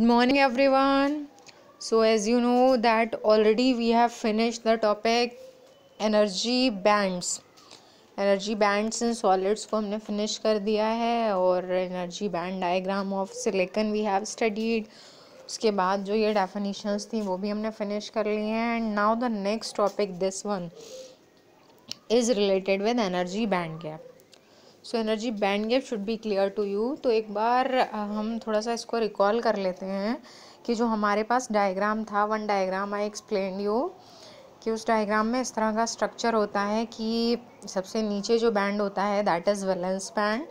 morning every one so as you know that already we have finish the topic energy bands energy bands in solids को हमने finish कर दिया है और energy band diagram of silicon we have studied उसके बाद जो ये डेफिनेशंस थी वो भी हमने फिनिश कर ली हैं and now the next topic this one is related with energy band gap so energy band gap should be clear to you तो एक बार हम थोड़ा सा इसको रिकॉल कर लेते हैं कि जो हमारे पास डायग्राम था one diagram I explain you कि उस डायग्राम में इस तरह का स्ट्रक्चर होता है कि सबसे नीचे जो बैंड होता है दैट इज़ वैलेंस बैंड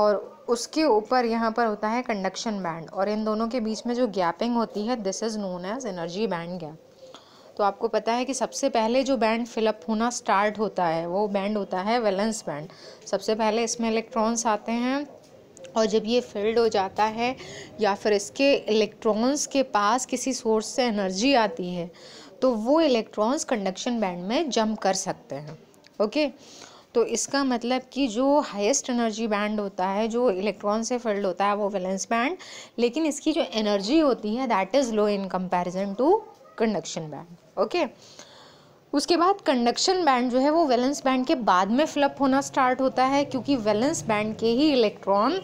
और उसके ऊपर यहाँ पर होता है कंडक्शन बैंड और इन दोनों के बीच में जो गैपिंग होती है this is known as energy band gap तो आपको पता है कि सबसे पहले जो बैंड फिलअप होना स्टार्ट होता है वो बैंड होता है वैलेंस बैंड सबसे पहले इसमें इलेक्ट्रॉन्स आते हैं और जब ये फिल्ड हो जाता है या फिर इसके इलेक्ट्रॉन्स के पास किसी सोर्स से एनर्जी आती है तो वो इलेक्ट्रॉन्स कंडक्शन बैंड में जंप कर सकते हैं ओके तो इसका मतलब कि जो हाईएस्ट एनर्जी बैंड होता है जो इलेक्ट्रॉन से फिल्ड होता है वो वैलेंस बैंड लेकिन इसकी जो एनर्जी होती है that is low in comparison to conduction band okay उसके बाद कंडक्शन बैंड जो है वो वैलेंस बैंड के बाद में फ्लप होना स्टार्ट होता है क्योंकि वैलेंस बैंड के ही इलेक्ट्रॉन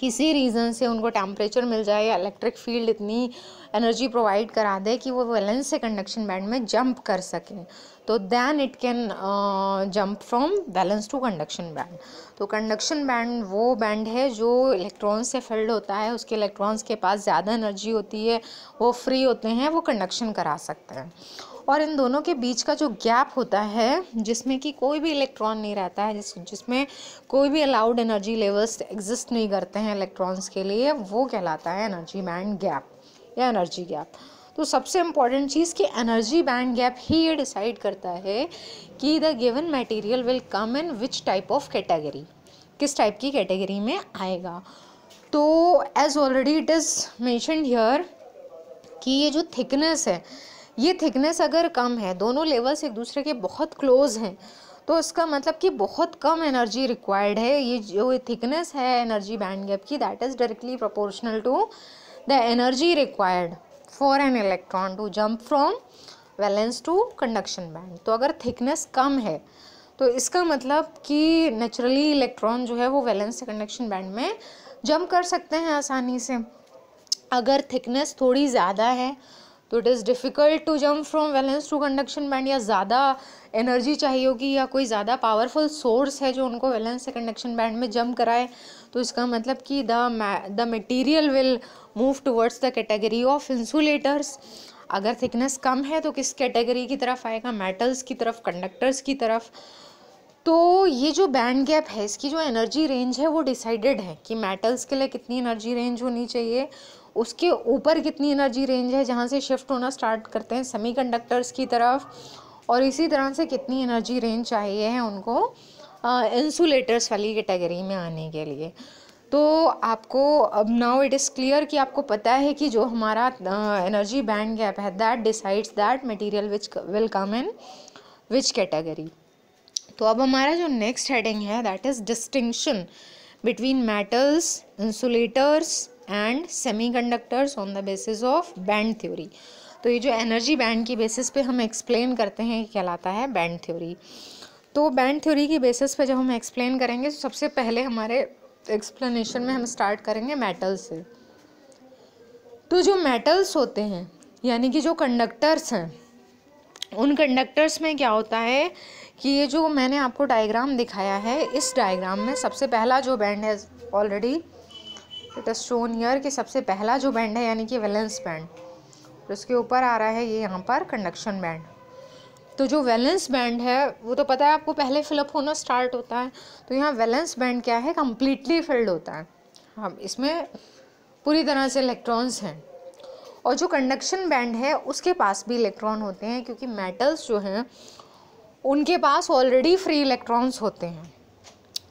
किसी रीज़न से उनको टेम्परेचर मिल जाए या इलेक्ट्रिक फील्ड इतनी एनर्जी प्रोवाइड करा दे कि वो वैलेंस से कंडक्शन बैंड में जंप कर सकें तो then it can jump from valence to conduction band तो कंडक्शन बैंड वो बैंड है जो इलेक्ट्रॉन्स से फिल्ड होता है उसके इलेक्ट्रॉन्स के पास ज़्यादा एनर्जी होती है वो फ्री होते हैं वो कंडक्शन करा सकते हैं और इन दोनों के बीच का जो गैप होता है जिसमें कि कोई भी इलेक्ट्रॉन नहीं रहता है जिस जिसमें कोई भी अलाउड एनर्जी लेवल्स एग्जिस्ट नहीं करते हैं इलेक्ट्रॉन्स के लिए वो कहलाता है एनर्जी बैंड गैप या एनर्जी गैप तो सबसे इम्पॉर्टेंट चीज़ कि एनर्जी बैंड गैप ही ये डिसाइड करता है कि the given material will come in which type of category किस टाइप की कैटेगरी में आएगा तो as already it is mentioned here कि ये जो थिकनेस है ये थिकनेस अगर कम है दोनों लेवल्स एक दूसरे के बहुत क्लोज हैं तो इसका मतलब कि बहुत कम एनर्जी रिक्वायर्ड है ये जो थिकनेस है एनर्जी बैंड गैप की that is directly proportional to the energy required for an electron to jump from valence to conduction band तो अगर थिकनेस कम है तो इसका मतलब कि नेचुरली इलेक्ट्रॉन जो है वो वैलेंस कंडक्शन बैंड में जंप कर सकते हैं आसानी से अगर थिकनेस थोड़ी ज़्यादा है तो it is difficult to jump from valence to conduction band या ज़्यादा एनर्जी चाहिए होगी या कोई ज़्यादा पावरफुल सोर्स है जो उनको वैलेंस से कंडक्शन बैंड में जम्प कराए तो इसका मतलब कि the the material will move towards the category of insulators अगर थिकनेस कम है तो किस कैटेगरी की तरफ आएगा मेटल्स की तरफ कंडक्टर्स की तरफ तो ये जो बैंड गैप है इसकी जो एनर्जी रेंज है वो डिसाइडेड है कि मेटल्स के लिए कितनी एनर्जी रेंज होनी चाहिए उसके ऊपर कितनी एनर्जी रेंज है जहाँ से शिफ्ट होना स्टार्ट करते हैं कंडक्टर्स की तरफ और इसी तरह से कितनी एनर्जी रेंज चाहिए है उनको इंसुलेटर्स वाली कैटेगरी में आने के लिए तो आपको अब नाउ इट इज़ क्लियर कि आपको पता है कि जो हमारा एनर्जी बैंड गैप है that decides that material which will come in which category तो अब हमारा जो नेक्स्ट हेडिंग है that is distinction between metals insulators and semiconductors on the basis of band theory तो ये जो एनर्जी बैंड की बेसिस पे हम एक्सप्लेन करते हैं कहलाता है बैंड थ्योरी तो बैंड थ्योरी की बेसिस पे जब हम एक्सप्लेन करेंगे तो सबसे पहले हमारे एक्सप्लेनेशन में हम स्टार्ट करेंगे मेटल से तो जो मेटल्स होते हैं यानी कि जो कंडक्टर्स हैं उन कंडक्टर्स में क्या होता है कि ये जो मैंने आपको डायग्राम दिखाया है इस डायग्राम में सबसे पहला जो बैंड है already it is shown here कि सबसे पहला जो बैंड है यानी कि वैलेंस बैंड और उसके ऊपर आ रहा है ये यहाँ पर कंडक्शन बैंड तो जो वैलेंस बैंड है वो तो पता है आपको पहले फिलअप होना स्टार्ट होता है तो यहाँ वैलेंस बैंड क्या है कम्प्लीटली फिल्ड होता है हम हाँ, इसमें पूरी तरह से इलेक्ट्रॉन्स हैं और जो कंडक्शन बैंड है उसके पास भी इलेक्ट्रॉन होते हैं क्योंकि मेटल्स जो हैं उनके पास ऑलरेडी फ्री इलेक्ट्रॉन्स होते हैं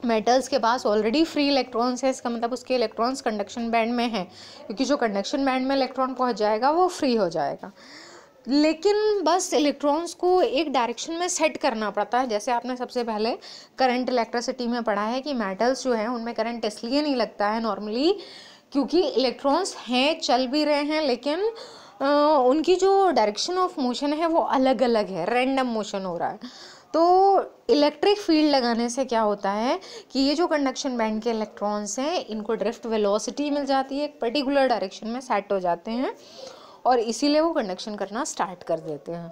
मेटल्स के पास ऑलरेडी फ्री इलेक्ट्रॉन्स है इसका मतलब उसके इलेक्ट्रॉन्स कंडक्शन बैंड में हैं क्योंकि जो कंडक्शन बैंड में इलेक्ट्रॉन पहुंच जाएगा वो फ्री हो जाएगा लेकिन बस इलेक्ट्रॉन्स को एक डायरेक्शन में सेट करना पड़ता है जैसे आपने सबसे पहले करंट इलेक्ट्रिसिटी में पढ़ा है कि मेटल्स जो हैं उनमें करंट इसलिए नहीं लगता है नॉर्मली क्योंकि इलेक्ट्रॉन्स हैं चल भी रहे हैं लेकिन आ, उनकी जो डायरेक्शन ऑफ मोशन है वो अलग अलग है रैंडम मोशन हो रहा है तो इलेक्ट्रिक फील्ड लगाने से क्या होता है कि ये जो कंडक्शन बैंड के इलेक्ट्रॉन्स हैं इनको ड्रिफ्ट वेलोसिटी मिल जाती है एक पर्टिकुलर डायरेक्शन में सेट हो जाते हैं और इसीलिए वो कंडक्शन करना स्टार्ट कर देते हैं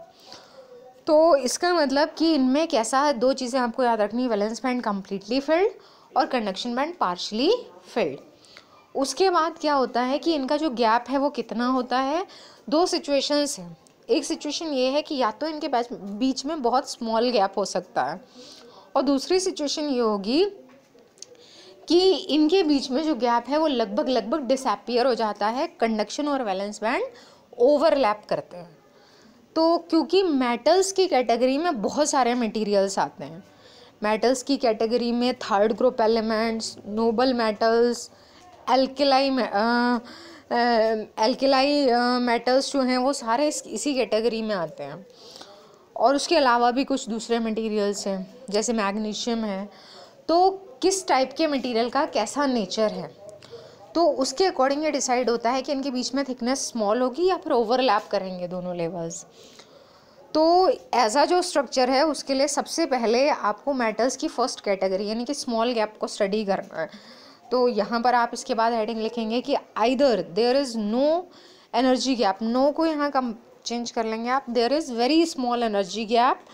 तो इसका मतलब कि इनमें कैसा है दो चीज़ें आपको याद रखनी वैलेंस बैंड कम्प्लीटली फिल्ड और कंडक्शन बैंड पार्शली फिल्ड उसके बाद क्या होता है कि इनका जो गैप है वो कितना होता है दो सिचुएशंस हैं एक सिचुएशन ये है कि या तो इनके बैच बीच में बहुत स्मॉल गैप हो सकता है और दूसरी सिचुएशन ये होगी कि इनके बीच में जो गैप है वो लगभग लगभग डिसपियर हो जाता है कंडक्शन और वैलेंस बैंड ओवरलैप करते हैं तो क्योंकि मेटल्स की कैटेगरी में बहुत सारे मटेरियल्स आते हैं मेटल्स की कैटेगरी में third group elements noble metals alkali alkali metals जो हैं वो सारे इस, इसी कैटेगरी में आते हैं और उसके अलावा भी कुछ दूसरे मटेरियल्स हैं जैसे मैग्नीशियम है तो किस टाइप के मटेरियल का कैसा नेचर है तो उसके अकॉर्डिंग ये डिसाइड होता है कि इनके बीच में थिकनेस स्मॉल होगी या फिर ओवरलैप करेंगे दोनों लेवल्स तो ऐसा जो स्ट्रक्चर है उसके लिए सबसे पहले आपको मेटल्स की फर्स्ट कैटेगरी यानी कि स्मॉल गैप को स्टडी करना है तो यहाँ पर आप इसके बाद हेडिंग लिखेंगे कि either there is no energy gap no को यहाँ कम चेंज कर लेंगे आप there is very small energy gap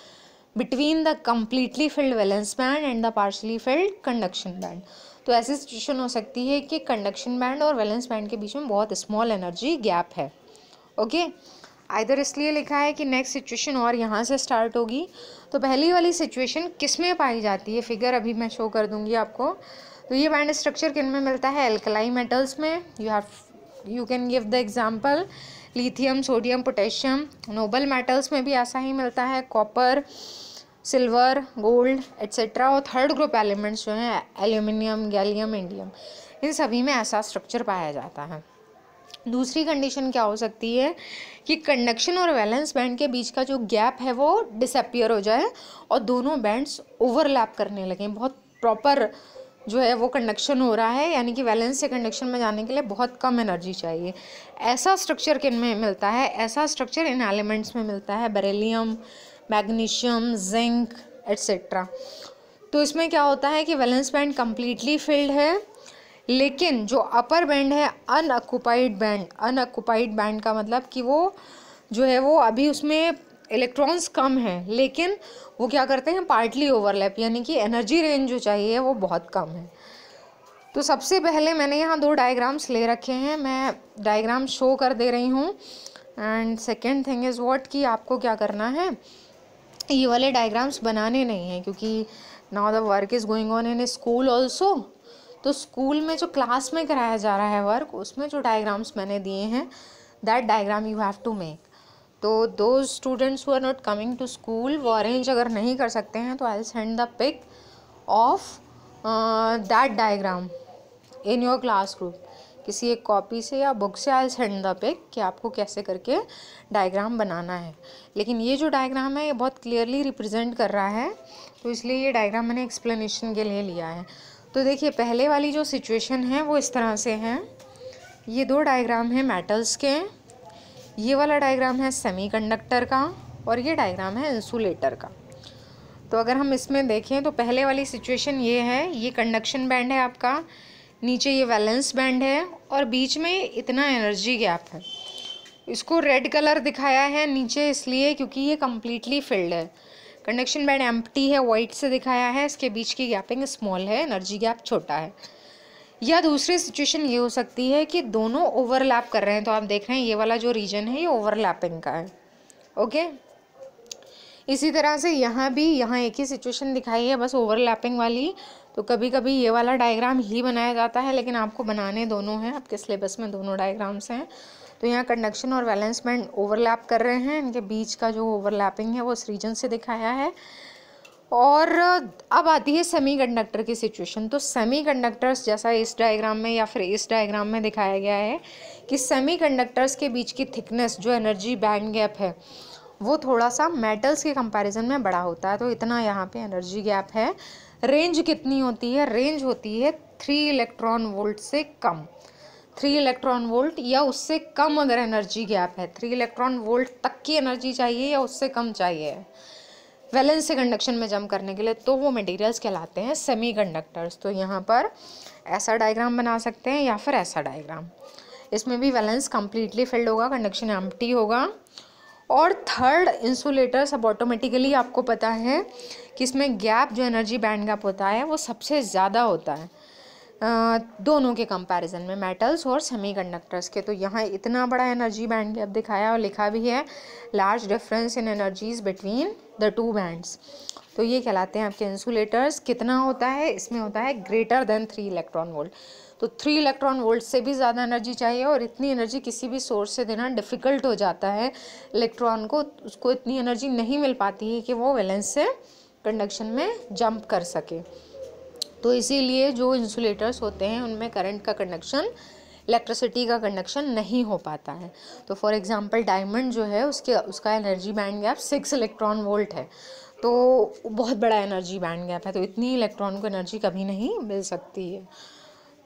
between the completely filled valence band and the partially filled conduction band तो ऐसी सिचुएशन हो सकती है कि कंडक्शन बैंड और वैलेंस बैंड के बीच में बहुत स्मॉल एनर्जी गैप है ओके आइदर इसलिए लिखा है कि नेक्स्ट सिचुएशन और यहाँ से स्टार्ट होगी तो पहली वाली सिचुएशन किस में पाई जाती है फिगर अभी मैं शो कर दूँगी आपको तो ये बैंड स्ट्रक्चर किन में मिलता है एल्कलाई मेटल्स में you have you can give the example lithium sodium potassium noble metals में भी ऐसा ही मिलता है कॉपर सिल्वर गोल्ड एट्सेट्रा और थर्ड ग्रुप एलिमेंट्स जो हैं एल्यूमिनियम गैलियम इंडियम इन सभी में ऐसा स्ट्रक्चर पाया जाता है दूसरी कंडीशन क्या हो सकती है कि कंडक्शन और वैलेंस बैंड के बीच का जो गैप है वो डिसअपियर हो जाए और दोनों बैंड्स ओवरलैप करने लगें बहुत प्रॉपर जो है वो कंडक्शन हो रहा है यानी कि वैलेंस से कंडक्शन में जाने के लिए बहुत कम एनर्जी चाहिए ऐसा स्ट्रक्चर किन में मिलता है ऐसा स्ट्रक्चर इन एलिमेंट्स में मिलता है बरेलीम मैग्नीशियम जिंक एट्सेट्रा तो इसमें क्या होता है कि वैलेंस बैंड कम्प्लीटली फिल्ड है लेकिन जो अपर बैंड है अनऑक्युपाइड बैंड अनऑक्युपाइड बैंड का मतलब कि वो जो है वो अभी उसमें इलेक्ट्रॉन्स कम हैं लेकिन वो क्या करते हैं पार्टली ओवरलैप यानी कि एनर्जी रेंज जो चाहिए वो बहुत कम है तो सबसे पहले मैंने यहाँ दो डायग्राम्स ले रखे हैं मैं डायग्राम शो कर दे रही हूँ and second thing is what कि आपको क्या करना है ये वाले डायग्राम्स बनाने नहीं हैं क्योंकि now the work is going on in school also तो स्कूल में जो क्लास में कराया जा रहा है वर्क उसमें जो डायग्राम्स मैंने दिए हैं that diagram you have to make तो दो students who are not coming to school वो अरेंज अगर नहीं कर सकते हैं तो I send the pic of that diagram in your class group किसी एक कॉपी से या बुक से आई सेंड द पिक कि आपको कैसे करके डायग्राम बनाना है लेकिन ये जो डायग्राम है ये बहुत क्लियरली रिप्रेजेंट कर रहा है तो इसलिए ये डायग्राम मैंने एक्सप्लेनेशन के लिए लिया है तो देखिए पहले वाली जो सिचुएशन है वो इस तरह से है ये दो डायग्राम हैं मेटल्स के ये वाला डायग्राम है सेमीकंडक्टर का और ये डायग्राम है इंसुलेटर का तो अगर हम इसमें देखें तो पहले वाली सिचुएशन ये है ये कंडक्शन बैंड है आपका नीचे ये वैलेंस बैंड है और बीच में इतना एनर्जी गैप है इसको रेड कलर दिखाया है नीचे इसलिए क्योंकि ये कम्प्लीटली फिल्ड है कंडक्शन बैंड एम्प्टी है वाइट से दिखाया है इसके बीच की गैपिंग स्मॉल है एनर्जी गैप छोटा है या दूसरी सिचुएशन ये हो सकती है कि दोनों ओवरलैप कर रहे हैं तो आप देख रहे हैं ये वाला जो रीजन है ये ओवरलैपिंग का है ओके इसी तरह से यहाँ भी यहाँ एक ही सिचुएशन दिखाई है बस ओवरलैपिंग वाली तो कभी कभी ये वाला डायग्राम ही बनाया जाता है लेकिन आपको बनाने दोनों हैं आपके सिलेबस में दोनों डायग्राम्स हैं तो यहाँ कंडक्शन और बैलेंसमेंट ओवरलैप कर रहे हैं इनके बीच का जो ओवरलैपिंग है वो इस रीजन से दिखाया है और अब आती है सेमी कंडक्टर की सिचुएशन तो सेमी कंडक्टर्स जैसा इस डायग्राम में या फिर इस डायग्राम में दिखाया गया है कि सेमी कंडक्टर्स के बीच की थिकनेस जो एनर्जी बैंड गैप है वो थोड़ा सा मेटल्स के कंपैरिजन में बड़ा होता है तो इतना यहाँ पे एनर्जी गैप है रेंज कितनी होती है रेंज होती है थ्री इलेक्ट्रॉन वोल्ट से कम थ्री इलेक्ट्रॉन वोल्ट या उससे कम अगर एनर्जी गैप है थ्री इलेक्ट्रॉन वोल्ट तक की एनर्जी चाहिए या उससे कम चाहिए वैलेंस से कंडक्शन में जम करने के लिए तो वो मटेरियल्स कहलाते हैं सेमी कंडक्टर्स तो यहाँ पर ऐसा डायग्राम बना सकते हैं या फिर ऐसा डायग्राम इसमें भी वैलेंस कम्प्लीटली फिल्ड होगा कंडक्शन एम्प्टी होगा और थर्ड इंसुलेटर्स अब ऑटोमेटिकली आपको पता है कि इसमें गैप जो एनर्जी बैंड गैप होता है वो सबसे ज़्यादा होता है दोनों के कंपैरिजन में मेटल्स और सेमीकंडक्टर्स के तो यहाँ इतना बड़ा एनर्जी बैंड गैप दिखाया और लिखा भी है large difference in energies between the two bands तो ये कहलाते हैं आपके इंसुलेटर्स कितना होता है इसमें होता है greater than three electron volt तो थ्री इलेक्ट्रॉन वोल्ट से भी ज़्यादा एनर्जी चाहिए और इतनी एनर्जी किसी भी सोर्स से देना डिफ़िकल्ट हो जाता है इलेक्ट्रॉन को उसको इतनी एनर्जी नहीं मिल पाती है कि वो वैलेंस से कंडक्शन में जंप कर सके तो इसीलिए जो इंसुलेटर्स होते हैं उनमें करंट का कंडक्शन इलेक्ट्रिसिटी का कंडक्शन नहीं हो पाता है तो फॉर एग्ज़ाम्पल डायमंड जो है उसके उसका energy band gap six electron volt है तो बहुत बड़ा एनर्जी बैंड गैप है तो इतनी इलेक्ट्रॉन को एनर्जी कभी नहीं मिल सकती है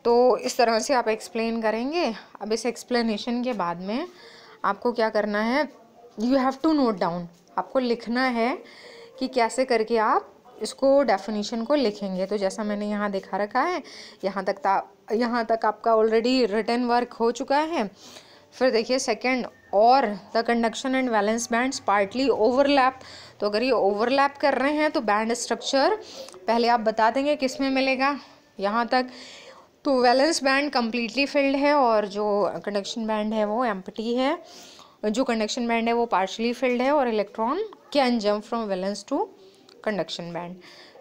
तो इस तरह से आप एक्सप्लेन करेंगे अब इस एक्सप्लेनेशन के बाद में आपको क्या करना है you have to note down आपको लिखना है कि कैसे करके आप इसको डेफिनेशन को लिखेंगे तो जैसा मैंने यहाँ दिखा रखा है यहाँ तक ता यहाँ तक आपका ऑलरेडी रिटर्न वर्क हो चुका है फिर देखिए सेकंड और the conduction and valence bands partly overlap तो अगर ये ओवरलैप कर रहे हैं तो बैंड स्ट्रक्चर पहले आप बता देंगे किस में मिलेगा यहाँ तक तो वैलेंस बैंड कम्प्लीटली फिल्ड है और जो कंडक्शन बैंड है वो एम्पटी है जो कंडक्शन बैंड है वो पार्शली फिल्ड है और electron can jump from valence to conduction band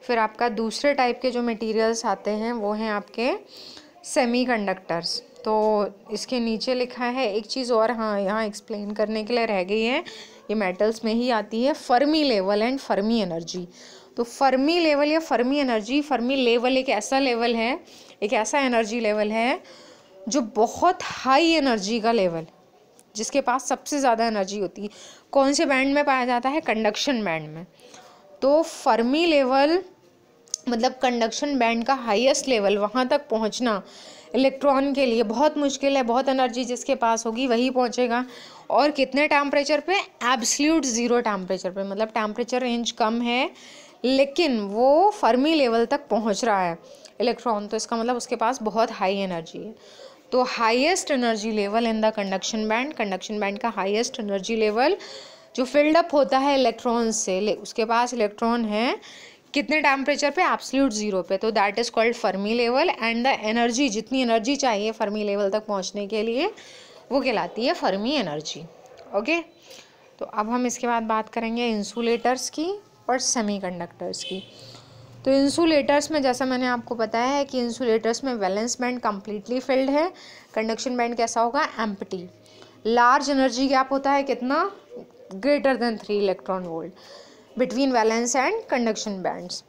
फिर आपका दूसरे टाइप के जो मटेरियल्स आते हैं वो हैं आपके सेमी कंडक्टर्स तो इसके नीचे लिखा है एक चीज़ और हाँ यहाँ एक्सप्लेन करने के लिए रह गई है ये मेटल्स में ही आती है Fermi level and Fermi energy तो फर्मी लेवल या फर्मी एनर्जी फर्मी लेवल एक ऐसा लेवल है एक ऐसा एनर्जी लेवल है जो बहुत हाई एनर्जी का लेवल जिसके पास सबसे ज़्यादा एनर्जी होती है कौन से बैंड में पाया जाता है कंडक्शन बैंड में तो फर्मी लेवल मतलब कंडक्शन बैंड का हाईएस्ट लेवल वहाँ तक पहुँचना इलेक्ट्रॉन के लिए बहुत मुश्किल है बहुत एनर्जी जिसके पास होगी वही पहुँचेगा और कितने टेम्परेचर पे एब्सल्यूट ज़ीरो टेम्परेचर पे मतलब टेम्परेचर रेंज कम है लेकिन वो फर्मी लेवल तक पहुँच रहा है इलेक्ट्रॉन तो इसका मतलब उसके पास बहुत हाई एनर्जी है तो highest energy level in the conduction band conduction band का हाईएस्ट एनर्जी लेवल जो फिल्डअप होता है इलेक्ट्रॉन से उसके पास इलेक्ट्रॉन है कितने टेम्परेचर पे एब्सल्यूट ज़ीरो पे तो that is called Fermi level and the energy जितनी एनर्जी चाहिए फर्मी लेवल तक पहुंचने के लिए वो कहलाती है फर्मी एनर्जी ओके तो अब हम इसके बाद बात करेंगे इंसुलेटर्स की और सेमी की तो इंसुलेटर्स में जैसा मैंने आपको बताया है कि इंसुलेटर्स में वैलेंस बैंड कम्प्लीटली फिल्ड है कंडक्शन बैंड कैसा होगा एम्पटी लार्ज एनर्जी गैप होता है कितना greater than three electron volt between valence and conduction bands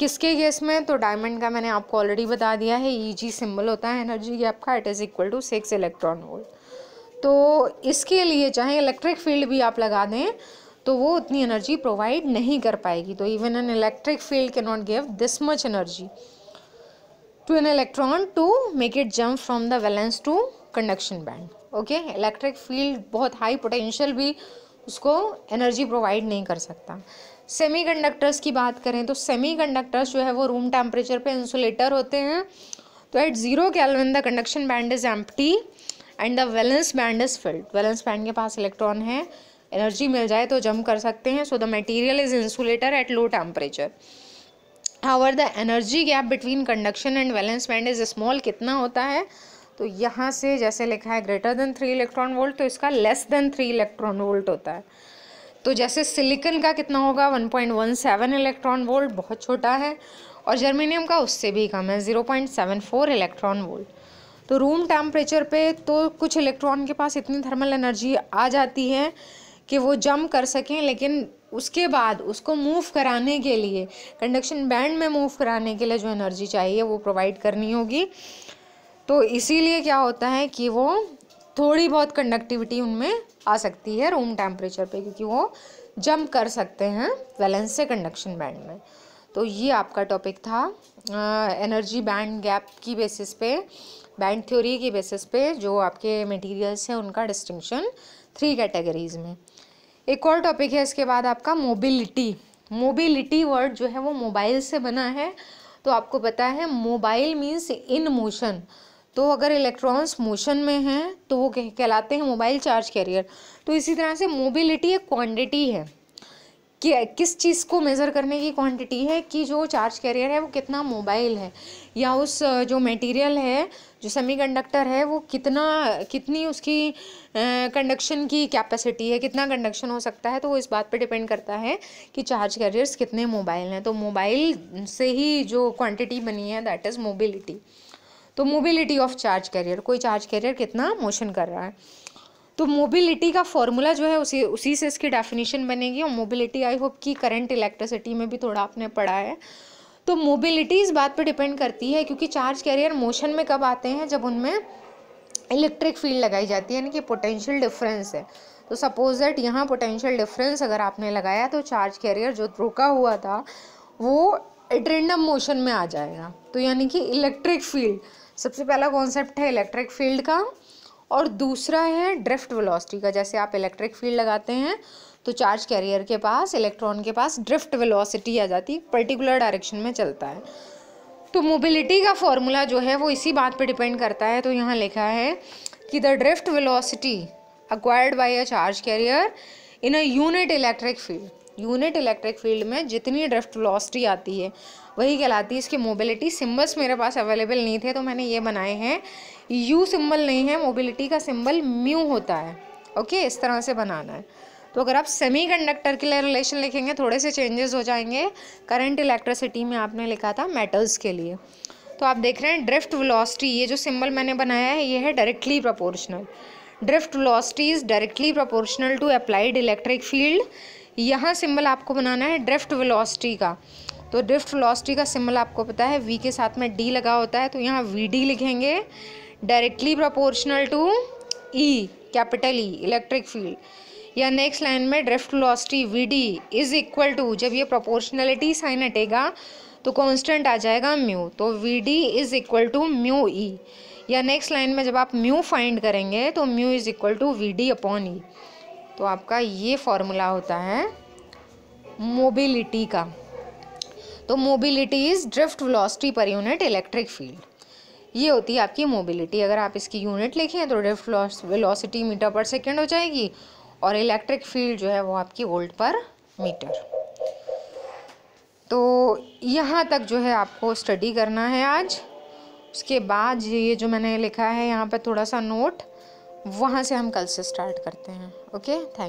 किसके केस में तो डायमंड का मैंने आपको ऑलरेडी बता दिया है ई जी सिम्बल होता है एनर्जी की आपका it is equal to six electron volt तो इसके लिए चाहे इलेक्ट्रिक फील्ड भी आप लगा दें तो वो उतनी एनर्जी प्रोवाइड नहीं कर पाएगी तो इवन एन इलेक्ट्रिक फील्ड के not give this much energy to an electron to make it jump from the valence to conduction band okay electric field बहुत हाई पोटेंशियल भी उसको एनर्जी प्रोवाइड नहीं कर सकता सेमीकंडक्टर्स की बात करें तो सेमीकंडक्टर्स जो है वो रूम टेम्परेचर पे इंसुलेटर होते हैं तो at zero kelvin the conduction band is empty and the valence band is filled valence band के पास इलेक्ट्रॉन है एनर्जी मिल जाए तो जम कर सकते हैं so the material is insulator at low temperature however the energy gap between conduction and valence band is small कितना होता है तो यहाँ से जैसे लिखा है greater than three electron volt तो इसका less than three electron volt होता है तो जैसे सिलिकन का कितना होगा 1.17 इलेक्ट्रॉन वोल्ट बहुत छोटा है और जर्मेनियम का उससे भी कम है 0.74 इलेक्ट्रॉन वोल्ट तो रूम टेम्परेचर पे तो कुछ इलेक्ट्रॉन के पास इतनी थर्मल एनर्जी आ जाती है कि वो जम कर सकें लेकिन उसके बाद उसको मूव कराने के लिए कंडक्शन बैंड में मूव कराने के लिए जो एनर्जी चाहिए वो प्रोवाइड करनी होगी तो इसीलिए क्या होता है कि वो थोड़ी बहुत कंडक्टिविटी उनमें आ सकती है रूम टेम्परेचर पे क्योंकि वो जंप कर सकते हैं वैलेंस से कंडक्शन बैंड में तो ये आपका टॉपिक था एनर्जी बैंड गैप की बेसिस पे बैंड थ्योरी की बेसिस पे जो आपके मटेरियल्स हैं उनका डिस्टिंक्शन थ्री कैटेगरीज में एक और टॉपिक है इसके बाद आपका मोबिलिटी मोबिलिटी वर्ड जो है वो मोबाइल से बना है तो आपको पता है मोबाइल मीन्स इन मोशन तो अगर इलेक्ट्रॉन्स मोशन में हैं तो वो कहलाते हैं मोबाइल चार्ज कैरियर तो इसी तरह से मोबिलिटी एक क्वांटिटी है कि किस चीज़ को मेज़र करने की क्वांटिटी है कि जो चार्ज कैरियर है वो कितना मोबाइल है या उस जो मटेरियल है जो सेमीकंडक्टर है वो कितना कितनी उसकी कंडक्शन की कैपेसिटी है कितना कंडक्शन हो सकता है तो वो इस बात पे डिपेंड करता है कि चार्ज कैरियर्स कितने मोबाइल हैं तो मोबाइल से ही जो क्वांटिटी बनी है दैट इज़ मोबिलिटी तो मोबिलिटी ऑफ चार्ज कैरियर कोई चार्ज कैरियर कितना मोशन कर रहा है तो मोबिलिटी का फॉर्मूला जो है उसी उसी से इसकी डेफिनेशन बनेगी और मोबिलिटी आई होप कि करंट इलेक्ट्रिसिटी में भी थोड़ा आपने पढ़ा है तो मोबिलिटी इस बात पर डिपेंड करती है क्योंकि चार्ज कैरियर मोशन में कब आते हैं जब उनमें इलेक्ट्रिक फील्ड लगाई जाती है यानी कि पोटेंशियल डिफरेंस है तो सपोज दैट यहाँ पोटेंशियल डिफरेंस अगर आपने लगाया तो चार्ज कैरियर जो रुका हुआ था वो रेंडम मोशन में आ जाएगा तो यानी कि इलेक्ट्रिक फील्ड सबसे पहला कॉन्सेप्ट है इलेक्ट्रिक फील्ड का और दूसरा है ड्रिफ्ट वेलोसिटी का जैसे आप इलेक्ट्रिक फील्ड लगाते हैं तो चार्ज कैरियर के पास इलेक्ट्रॉन के पास ड्रिफ्ट वेलोसिटी आ जाती है पर्टिकुलर डायरेक्शन में चलता है तो मोबिलिटी का फॉर्मूला जो है वो इसी बात पे डिपेंड करता है तो यहाँ लिखा है कि the drift velocity acquired by a charge carrier in a unit electric field unit electric field में जितनी ड्रिफ्ट वेलोसिटी आती है वही कहलाती है इसकी मोबिलिटी सिम्बल्स मेरे पास अवेलेबल नहीं थे तो मैंने ये बनाए हैं यू सिम्बल नहीं है मोबिलिटी का सिम्बल म्यू होता है ओके इस तरह से बनाना है तो अगर आप सेमी कंडक्टर के लिए रिलेशन लिखेंगे थोड़े से चेंजेस हो जाएंगे करंट इलेक्ट्रिसिटी में आपने लिखा था मेटल्स के लिए तो आप देख रहे हैं ड्रिफ्ट वेलोसिटी ये जो सिंबल मैंने बनाया है ये है directly proportional drift velocity is directly proportional to applied electric field यहाँ सिंबल आपको बनाना है ड्रिफ्ट वेलोसिटी का तो ड्रिफ्ट वेलोसिटी का सिम्बल आपको पता है वी के साथ में डी लगा होता है तो यहाँ वी डी लिखेंगे directly proportional to E capital E electric field या नेक्स्ट लाइन में drift velocity V D is equal to जब ये प्रोपोर्शनलिटी साइन हटेगा तो कांस्टेंट आ जाएगा म्यू तो V D is equal to mu E या नेक्स्ट लाइन में जब आप म्यू फाइंड करेंगे तो mu is equal to V D upon E तो आपका ये फॉर्मूला होता है मोबिलिटी का तो mobility is drift velocity per unit electric field ये होती है आपकी मोबिलिटी अगर आप इसकी यूनिट लिखें तो drift velocity metre per second हो जाएगी और इलेक्ट्रिक फील्ड जो है वो आपकी वोल्ट पर मीटर तो यहाँ तक जो है आपको स्टडी करना है आज उसके बाद ये जो मैंने लिखा है यहाँ पर थोड़ा सा नोट वहाँ से हम कल से स्टार्ट करते हैं ओके थैंक